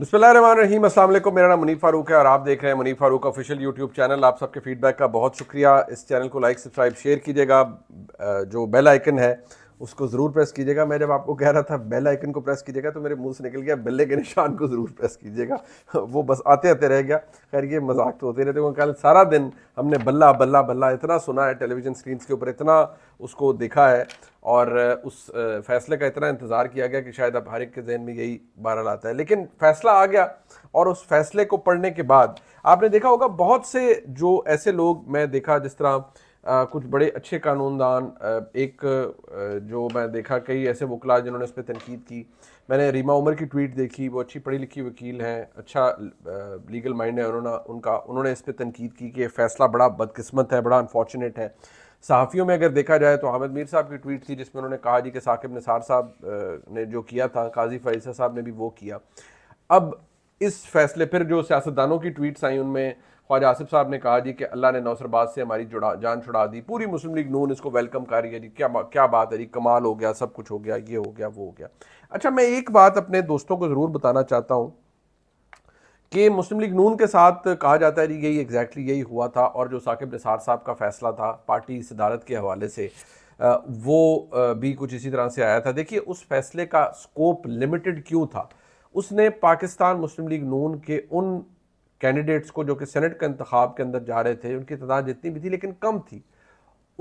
बिस्मिल्लाम असलम मेरा नाम मुनीफ फारूक है और आप देख रहे हैं Munif Farooq official YouTube channel आप सबके फीडबैक का बहुत शुक्रिया इस चैनल को लाइक सब्सक्राइब शेयर कीजिएगा जो बेल आइकन है उसको ज़रूर प्रेस कीजिएगा मैं जब आपको कह रहा था बेल आइकन को प्रेस कीजिएगा तो मेरे मुंह से निकल गया बेल्ले के निशान को ज़रूर प्रेस कीजिएगा वो बस आते आते रह गया खैर ये मजाक तो होते रहते कल सारा दिन हमने बल्ला बल्ला बल्ला इतना सुना है टेलीविज़न स्क्रीन के ऊपर इतना उसको देखा है और उस फैसले का इतना इंतज़ार किया गया कि शायद अब हर एक के जहन में यही बारह आता है लेकिन फ़ैसला आ गया और उस फैसले को पढ़ने के बाद आपने देखा होगा बहुत से जो ऐसे लोग मैं देखा जिस तरह आ, कुछ बड़े अच्छे कानूनदान एक जो मैं देखा कई ऐसे वकला जिन्होंने इस पर तनकीद की मैंने रीमा उमर की ट्वीट देखी वो अच्छी पढ़ी लिखी वकील हैं अच्छा लीगल माइंड है उन्होंने उनका उन्होंने इस पर तनकीद की कि फ़ैसला बड़ा बदकस्मत है बड़ा अनफॉर्चुनेट है सहाफ़ियों में अगर देखा जाए तो हामिद मीर साहब की ट्वीट थी जिसमें उन्होंने कहा जी कि साकिब निसार साहब ने जो किया था काजी फ़ैसा साहब ने भी वो किया अब इस फैसले पर जो सियासतदानों की ट्वीट्स आई उनमें ख्वाजा आसिफ साहब ने कहा जी कि अल्लाह ने नौसरबाद से हमारी जुड़ा जान छुड़ा दी पूरी मुस्लिम लीग नून इसको वेलकम कर रही है जी क्या क्या बात है जी कमाल हो गया सब कुछ हो गया ये हो गया वो हो गया अच्छा मैं एक बात अपने दोस्तों को ज़रूर बताना चाहता हूँ कि मुस्लिम लीग नून के साथ कहा जाता है जी यही एग्जैक्टली यही हुआ था और जो साकिब निसार साहब का फैसला था पार्टी सदारत के हवाले से वो भी कुछ इसी तरह से आया था देखिए उस फैसले का स्कोप लिमिटेड क्यों था उसने पाकिस्तान मुस्लिम लीग नून के उन कैंडिडेट्स को जो कि सेनेट के इंतब के अंदर जा रहे थे उनकी तादाद जितनी भी थी लेकिन कम थी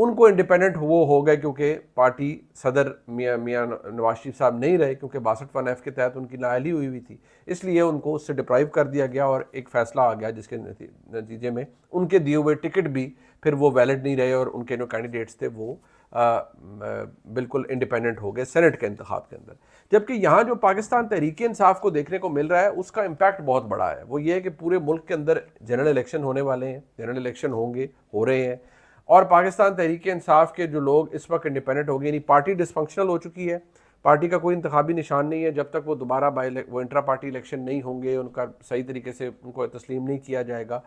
उनको इंडिपेंडेंट वो हो गए क्योंकि पार्टी सदर मियाँ मियाँ नवाज शरीफ साहब नहीं रहे क्योंकि बासठ वन एफ के तहत उनकी नाअली हुई हुई थी इसलिए उनको उससे डिप्राइव कर दिया गया और एक फ़ैसला आ गया जिसके नतीजे में उनके दिए हुए टिकट भी फिर वो वैलिड नहीं रहे और उनके जो कैंडिडेट्स थे वो बिल्कुल इंडिपेंडेंट हो गए सेनेट के इंतबाब के अंदर जबकि यहाँ जो पाकिस्तान तहरीक इंसाफ को देखने को मिल रहा है उसका इम्पैक्ट बहुत बड़ा है वो ये है कि पूरे मुल्क के अंदर जनरल इलेक्शन होने वाले हैं जनरल इलेक्शन होंगे हो रहे हैं और पाकिस्तान तहरीक इंसाफ के जो लोग इस वक्त इंडिपेंडेंट हो गए यानी पार्टी डिसफंक्शनल हो चुकी है पार्टी का कोई इंतबी निशान नहीं है जब तक वो दोबारा बाई वो इंट्रा पार्टी इलेक्शन नहीं होंगे उनका सही तरीके से उनको तस्लीम नहीं किया जाएगा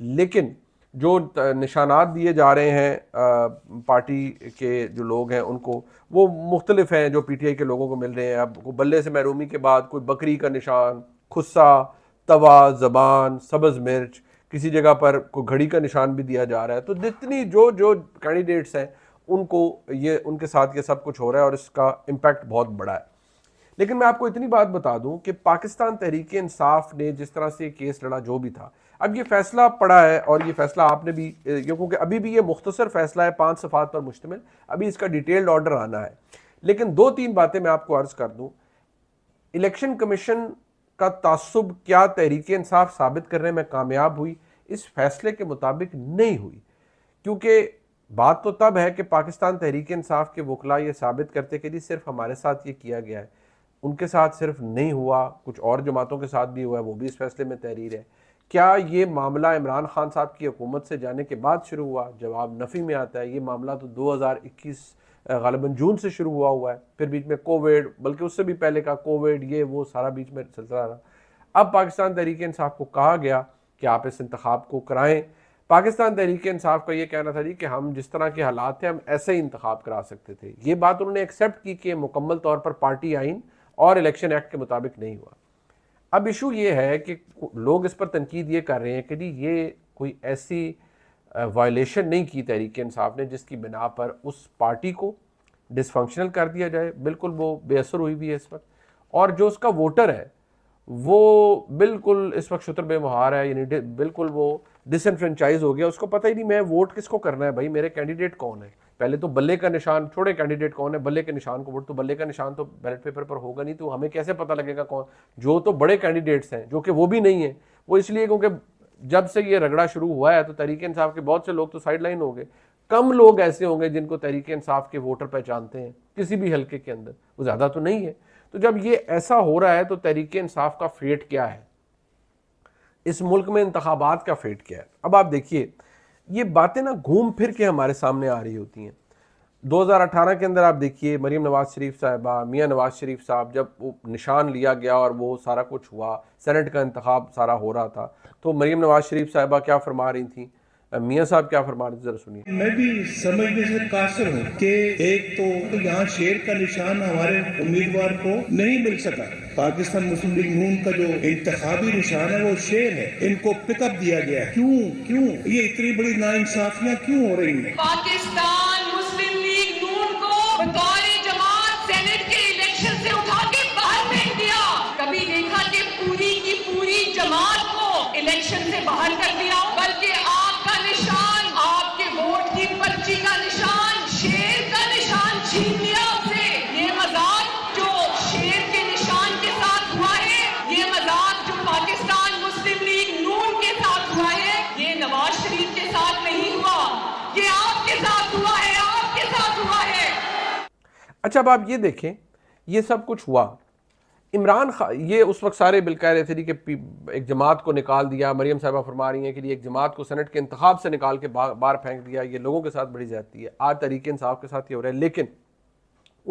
लेकिन जो निशानात दिए जा रहे हैं पार्टी के जो लोग हैं उनको वो मुख्तलिफ हैं जो पी टी आई के लोगों को मिल रहे हैं अब बल्ले से महरूमी के बाद कोई बकरी का निशान खुस्सा तवा जबान सब्ज़ मिर्च किसी जगह पर कोई घड़ी का निशान भी दिया जा रहा है तो जितनी जो जो कैंडिडेट्स हैं उनको ये उनके साथ ये सब कुछ हो रहा है और इसका इम्पेक्ट बहुत बड़ा है लेकिन मैं आपको इतनी बात बता दूं कि पाकिस्तान तहरीक इंसाफ ने जिस तरह से केस लड़ा जो भी था अब ये फैसला पड़ा है और ये फैसला आपने भी क्योंकि अभी भी ये मुख्तसर फैसला है पाँच सफ़ात पर मुश्तमिल अभी इसका डिटेल्ड ऑर्डर आना है लेकिन दो तीन बातें मैं आपको अर्ज़ कर दूँ इलेक्शन कमीशन का तसब क्या तहरीक इंसाफ साबित करने में कामयाब हुई इस फैसले के मुताबिक नहीं हुई क्योंकि बात तो तब है कि पाकिस्तान तहरीक इंसाफ के वकला ये साबित करते कि जी सिर्फ हमारे साथ ये किया गया है उनके साथ सिर्फ नहीं हुआ कुछ और जमातों के साथ भी हुआ वो भी इस फैसले में तहरीर है क्या ये मामला इमरान खान साहब की हुकूमत से जाने के बाद शुरू हुआ जवाब नफ़ी में आता है ये मामला तो 2021 गालिबा जून से शुरू हुआ हुआ है फिर बीच में कोविड बल्कि उससे भी पहले का कोविड ये वो सारा बीच में सिलसिला रहा अब पाकिस्तान तहरीक इंसाफ को कहा गया कि आप इस इंतखाब को कराएं पाकिस्तान तहरीक इंसाफ का ये कहना था जी कि हम जिस तरह के हालात थे हम ऐसे ही इंतखब करा सकते थे ये बात उन्होंने एक्सेप्ट की कि मुकम्मल तौर पर पार्टी आइन और इलेक्शन एक्ट के मुताबिक नहीं हुआ अब इशू ये है कि लोग इस पर तनकीद ये कर रहे हैं कि जी ये कोई ऐसी वायलेशन नहीं की तहरीक इंसाफ ने जिसकी बिना पर उस पार्टी को डिसफंक्शनल कर दिया जाए बिल्कुल वो बेअसर हुई भी है इस वक्त और जो उसका वोटर है वो बिल्कुल इस वक्त शुतर बेमुहार है यानी बिल्कुल वो डिसनफ्रेंचाइज हो गया उसको पता ही नहीं मैं वोट किसको करना है भाई मेरे कैंडिडेट कौन है पहले तो बल्ले का निशान छोटे कैंडिडेट कौन है बल्ले के निशान को वोट तो बल्ले का निशान तो बैलेट पेपर पर होगा नहीं तो हमें कैसे पता लगेगा कौन जो तो बड़े कैंडिडेट्स हैं जो कि वो भी नहीं है वो इसलिए क्योंकि जब से ये रगड़ा शुरू हुआ है तो तरीके इंसाफ के बहुत से लोग तो साइड लाइन हो गए कम लोग ऐसे होंगे जिनको तरीके इंसाफ के वोटर पहचानते हैं किसी भी हल्के के अंदर वो ज़्यादा तो नहीं है तो जब ये ऐसा हो रहा है तो तरीके इंसाफ का फेट क्या है इस मुल्क में इंतबात का फेट क्या है अब आप देखिए ये बातें ना घूम फिर के हमारे सामने आ रही होती हैं 2018 के अंदर आप देखिए मरीम नवाज शरीफ साहिबा मियाँ नवाज शरीफ साहब जब वो निशान लिया गया और वो सारा कुछ हुआ सेनेट का इंतखब सारा हो रहा था तो मरीम नवाज शरीफ साहिबा क्या फरमा रही थी मियाँ साहब क्या फरमा रहे जरा सुनिए मैं भी समझने से कासर हूँ कि एक तो यहाँ शेर का निशान हमारे उम्मीदवार को नहीं मिल सका पाकिस्तान मुस्लिम लीग नून का जो इंतजामी निशान है वो शेर है इनको पिकअप दिया गया है क्यों क्यों ये इतनी बड़ी नाइंसाफियाँ क्यों हो रही है पाकिस्तान मुस्लिम लीग नून को जमात सेनेट के इलेक्शन से उठा के बाहर फेंक दिया कभी देखा कि पूरी की पूरी जमात को इलेक्शन से बाहर कर दिया अच्छा अब आप ये देखें ये सब कुछ हुआ इमरान खान ये उस वक्त सारे बिल कह रहे थे कि एक जमात को निकाल दिया मरियम साहबा फरमा रही हैं कि एक जमात को सेनेट के इंतब से निकाल के बाहर बार फेंक दिया ये लोगों के साथ बड़ी जाती है आज तहरीक इंसाफ के साथ ये हो रहा है लेकिन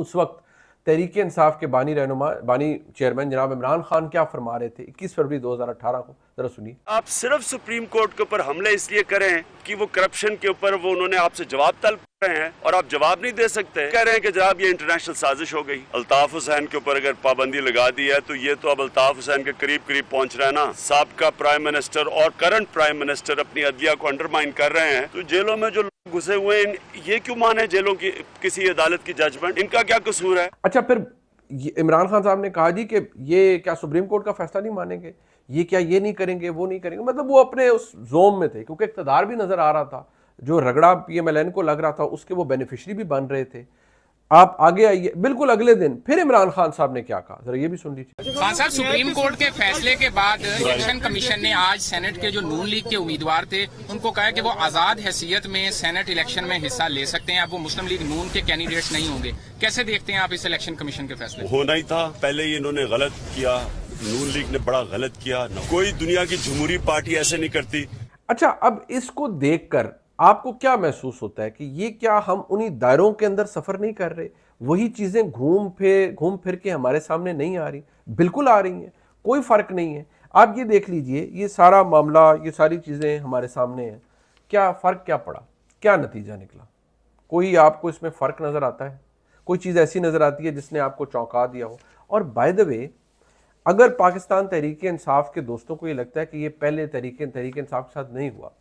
उस वक्त तहरीक इंसाफ के बानी रहनुमा बानी चेयरमैन जनाब इमरान खान क्या फरमा रहे थे इक्कीस फरवरी दो हज़ार अठारह को जरा सुनिए आप सिर्फ सुप्रीम कोर्ट के ऊपर हमले इसलिए करें कि वो करप्शन के ऊपर वो उन्होंने आपसे जवाब तलब रहे हैं और आप जवाब नहीं दे सकते कह रहे हैं कि जनाब ये इंटरनेशनल साजिश हो गई अल्ताफ हुसैन के ऊपर अगर पाबंदी लगा दी है तो ये तो अब अल्ताफ हुसैन के करीब करीब पहुंच रहा है ना सबका प्राइम मिनिस्टर और करंट प्राइम मिनिस्टर अपनी अदिया को अंडरमाइन कर रहे हैं तो जेलों में जो घुसे हुए ये क्यों माने जेलों की किसी अदालत की जजमेंट इनका क्या कसूर है अच्छा फिर इमरान खान साहब ने कहा जी कि ये क्या सुप्रीम कोर्ट का फैसला नहीं मानेंगे ये क्या ये नहीं करेंगे वो नहीं करेंगे मतलब वो अपने उस जोम में थे क्योंकि इकतदार भी नजर आ रहा था जो रगड़ा पीएमएलएन को लग रहा था उसके वो बेनिफिशरी भी बन रहे थे आप आगे आइए बिल्कुल अगले दिन फिर इमरान खान साहब ने क्या कहा जरा ये भी सुन लीजिए खान साहब सुप्रीम कोर्ट के फैसले के बाद इलेक्शन कमीशन ने आज सेनेट के जो नून लीग के उम्मीदवार थे उनको कहा कि वो आजाद हैसियत में सेनेट इलेक्शन में हिस्सा ले सकते हैं अब वो मुस्लिम लीग नून के कैंडिडेट नहीं होंगे कैसे देखते हैं आप इस इलेक्शन कमीशन के फैसले होना ही था पहले ही इन्होंने गलत किया नून लीग ने बड़ा गलत किया कोई दुनिया की जमहूरी पार्टी ऐसे नहीं करती अच्छा अब इसको देखकर आपको क्या महसूस होता है कि ये क्या हम उन्हीं दायरों के अंदर सफ़र नहीं कर रहे वही चीज़ें घूम फिर घूम फिर के हमारे सामने नहीं आ रही बिल्कुल आ रही हैं कोई फ़र्क नहीं है आप ये देख लीजिए ये सारा मामला ये सारी चीज़ें हमारे सामने हैं क्या फ़र्क क्या पड़ा क्या नतीजा निकला कोई आपको इसमें फ़र्क नज़र आता है कोई चीज़ ऐसी नज़र आती है जिसने आपको चौंका दिया हो और बाय द वे अगर पाकिस्तान तहरीक इंसाफ के दोस्तों को ये लगता है कि ये पहले तरीके तहरीक इंसाफ के साथ नहीं हुआ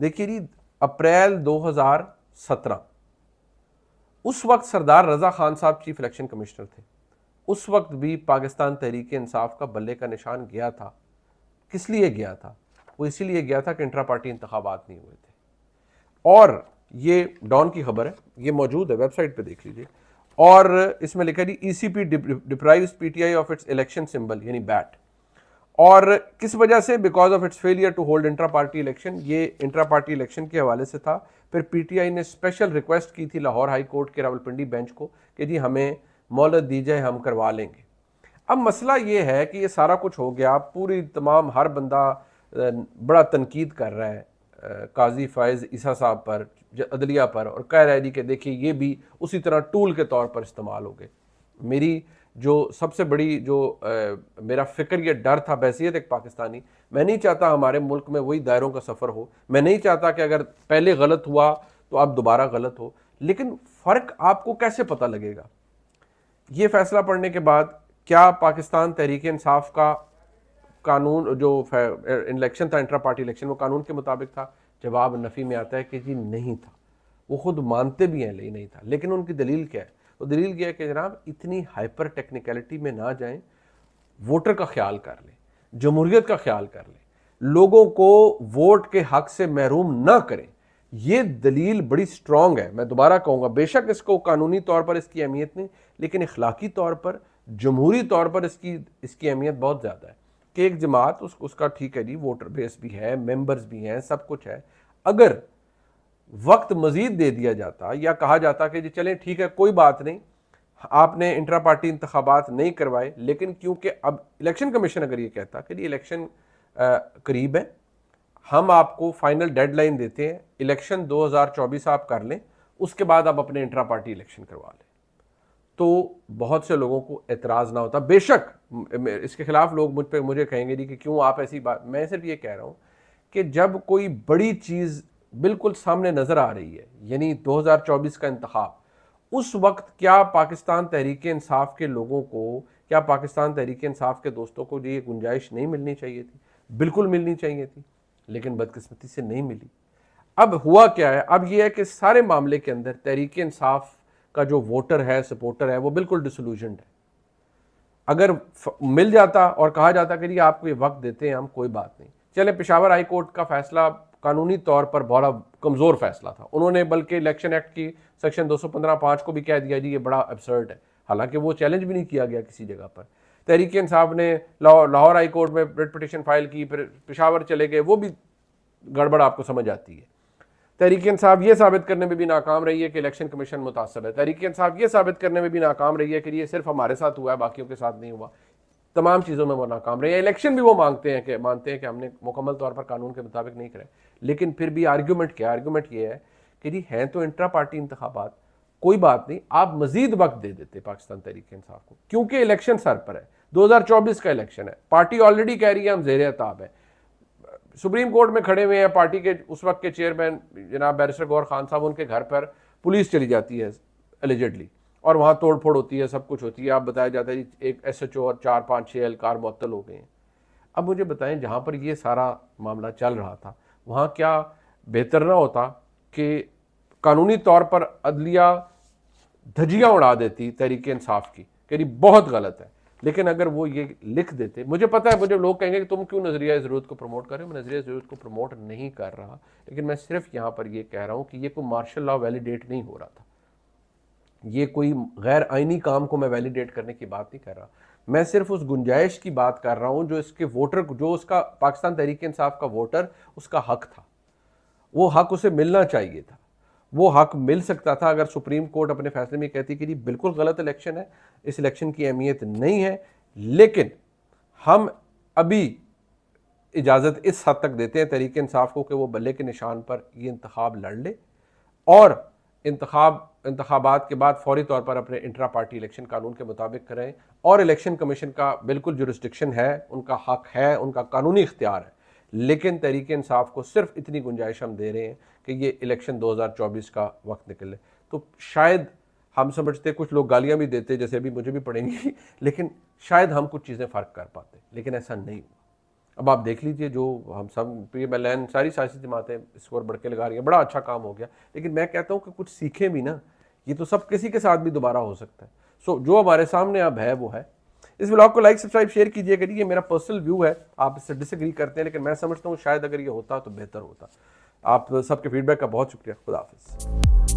देखिए जी अप्रैल 2017 उस वक्त सरदार रजा खान साहब चीफ इलेक्शन कमिश्नर थे उस वक्त भी पाकिस्तान तहरीक इंसाफ का बल्ले का निशान गया था किस लिए गया था वो इसीलिए गया था कि इंट्रा पार्टी इंतबात नहीं हुए थे और ये डॉन की खबर है ये मौजूद है वेबसाइट पे देख लीजिए और इसमें लिखा जी E C P deprive P T I of its election symbol यानी बैट और किस वजह से because of its failure to hold intra party election ये इंट्रा पार्टी इलेक्शन के हवाले से था फिर पीटीआई ने स्पेशल रिक्वेस्ट की थी लाहौर हाई कोर्ट के रावलपिंडी बेंच को कि जी हमें मोहलत दी जाए हम करवा लेंगे अब मसला ये है कि ये सारा कुछ हो गया पूरी तमाम हर बंदा बड़ा तनकीद कर रहा है काजी फ़ैज़ ईसा साहब पर अदलिया पर और कह रहा है जी कि देखिए ये भी उसी तरह टूल के तौर पर इस्तेमाल हो गए मेरी जो सबसे बड़ी जो आ, मेरा फ़िक्र या डर था बहसीत एक पाकिस्तानी मैं नहीं चाहता हमारे मुल्क में वही दायरों का सफ़र हो मैं नहीं चाहता कि अगर पहले गलत हुआ तो आप दोबारा गलत हो लेकिन फ़र्क आपको कैसे पता लगेगा ये फैसला पढ़ने के बाद क्या पाकिस्तान तहरीक इंसाफ का कानून जो इलेक्शन था इंट्रा पार्टी इलेक्शन वो कानून के मुताबिक था जवाब नफ़ी में आता है कि जी नहीं था वो खुद मानते भी हैं नहीं था लेकिन उनकी दलील क्या है तो दलील है कि जनाब इतनी हाइपर टेक्निकलिटी में ना जाएं वोटर का ख्याल कर लें जमहूरियत का ख्याल कर लें लोगों को वोट के हक से महरूम ना करें यह दलील बड़ी स्ट्रॉन्ग है मैं दोबारा कहूँगा बेशक इसको कानूनी तौर पर इसकी अहमियत नहीं लेकिन इखलाकी तौर पर जमहूरी तौर पर इसकी इसकी अहमियत बहुत ज़्यादा है कि एक जमात उस, उसका ठीक है जी वोटर बेस भी है मेंबर्स भी हैं सब कुछ है अगर वक्त मज़ीद दे दिया जाता या कहा जाता कि चलें ठीक है कोई बात नहीं आपने इंटरा पार्टी इंतबात नहीं करवाए लेकिन क्योंकि अब इलेक्शन कमीशन अगर ये कहता कि जी इलेक्शन करीब है हम आपको फाइनल डेडलाइन देते हैं इलेक्शन 2024 आप कर लें उसके बाद आप अपने इंटरा पार्टी इलेक्शन करवा लें तो बहुत से लोगों को एतराज़ ना होता बेशक इसके ख़िलाफ़ लोग मुझ पर मुझे कहेंगे जी कि क्यों आप ऐसी बात मैं सिर्फ ये कह रहा हूँ कि जब कोई बड़ी चीज़ बिल्कुल सामने नज़र आ रही है यानी 2024 का इंतखा उस वक्त क्या पाकिस्तान तहरीक इंसाफ के लोगों को क्या पाकिस्तान तहरीक इंसाफ के दोस्तों को ये गुंजाइश नहीं मिलनी चाहिए थी बिल्कुल मिलनी चाहिए थी लेकिन बदकस्मती से नहीं मिली अब हुआ क्या है अब यह है कि सारे मामले के अंदर तहरीक इंसाफ का जो वोटर है सपोर्टर है वो बिल्कुल डिसोल्यूशनड है अगर मिल जाता और कहा जाता कि आपको ये वक्त देते हैं हम कोई बात नहीं चले पिशावर हाई कोर्ट का फैसला कानूनी तौर पर बहुत कमज़ोर फैसला था उन्होंने बल्कि इलेक्शन एक्ट की सेक्शन 215 पाँच को भी कह दिया जी ये बड़ा एबसर्ड है हालांकि वो चैलेंज भी नहीं किया गया किसी जगह पर तहरीक इंसाफ ने लाहौर हाई कोर्ट में रिट पटिशन फाइल की फिर पेशावर चले गए वो भी गड़बड़ आपको समझ आती है तहरीक इंसाफ ये साबित करने में भी नाकाम रही है कि इलेक्शन कमीशन मुतासर है तहरीक इंसाफ ये साबित करने में भी नाकाम रही है कि ये सिर्फ हमारे साथ हुआ है बाकियों के साथ नहीं हुआ तमाम चीज़ों में वो नाकाम रहे इलेक्शन भी वो मांगते हैं कि मानते हैं कि हमने मुकम्मल तौर पर कानून के मुताबिक नहीं कराए लेकिन फिर भी आर्ग्यूमेंट क्या आर्ग्यूमेंट ये है कि जी हैं तो इंट्रा पार्टी इंतबात कोई बात नहीं आप मजीद वक्त दे देते पाकिस्तान तहरीक इंसाफ को क्योंकि इलेक्शन सर पर है 2024 का इलेक्शन है पार्टी ऑलरेडी कह रही है हम जेर अताब है सुप्रीम कोर्ट में खड़े हुए हैं पार्टी के उस वक्त के चेयरमैन जनाब बैरिस्टर गौर खान साहब उनके घर पर पुलिस चली जाती है एलिजडली और वहाँ तोड़ फोड़ होती है सब कुछ होती है आप बताया जाता है एक एस एच ओ और चार पाँच छः एहलकार मअतल हो गए हैं अब मुझे बताएं जहाँ पर ये सारा मामला चल रहा था वहाँ क्या बेहतर ना होता कि कानूनी तौर पर अदलिया धजिया उड़ा देती तहरीक इंसाफ की कह बहुत गलत है लेकिन अगर वो ये लिख देते मुझे पता है मुझे लोग कहेंगे कि तुम क्यों नज़रिया ज़रूरत को प्रमोट कर रहे हो मैं नज़रिया ज़रूरत को प्रमोट नहीं कर रहा लेकिन मैं सिर्फ यहाँ पर ये कह रहा हूँ कि ये कोई मार्शल लॉ वैलिडेट नहीं हो रहा था ये कोई गैर आइनी काम को मैं वैलिडेट करने की बात नहीं कर रहा मैं सिर्फ उस गुंजाइश की बात कर रहा हूँ जो इसके वोटर जो उसका पाकिस्तान तहरीक इंसाफ का वोटर उसका हक था वो हक उसे मिलना चाहिए था वो हक मिल सकता था अगर सुप्रीम कोर्ट अपने फैसले में कहती कि जी बिल्कुल गलत इलेक्शन है इस इलेक्शन की अहमियत नहीं है लेकिन हम अभी इजाज़त इस हद तक देते हैं तहरीक इंसाफ को कि वो बल्ले के निशान पर ये इंतखब लड़ ले और इंतखब इंतबात के बाद फौरी तौर पर अपने इंट्रा पार्टी इलेक्शन कानून के मुताबिक करें और इलेक्शन कमीशन का बिल्कुल जुरिस्डिक्शन है उनका हक है उनका कानूनी इख्तियार है लेकिन तहरीक इंसाफ को सिर्फ इतनी गुंजाइश हम दे रहे हैं कि ये इलेक्शन 2024 का वक्त निकले तो शायद हम समझते कुछ लोग गालियाँ भी देते जैसे अभी मुझे भी पड़ेंगी लेकिन शायद हम कुछ चीज़ें फ़र्क कर पाते लेकिन ऐसा नहीं अब आप देख लीजिए जो हम सब पी एम एल एन सारी सियासी जमातें इस पर बढ़ के लगा रही हैं बड़ा अच्छा काम हो गया लेकिन मैं कहता हूँ कि कुछ सीखें भी ना ये तो सब किसी के साथ भी दोबारा हो सकता है सो so, जो हमारे सामने अब है वो है इस ब्लॉग को लाइक सब्सक्राइब शेयर कीजिए करिए ये मेरा पर्सनल व्यू है आप इससे डिसग्री करते हैं लेकिन मैं समझता हूँ शायद अगर ये होता तो बेहतर होता आप सबके फीडबैक का बहुत शुक्रिया खुदाफिज़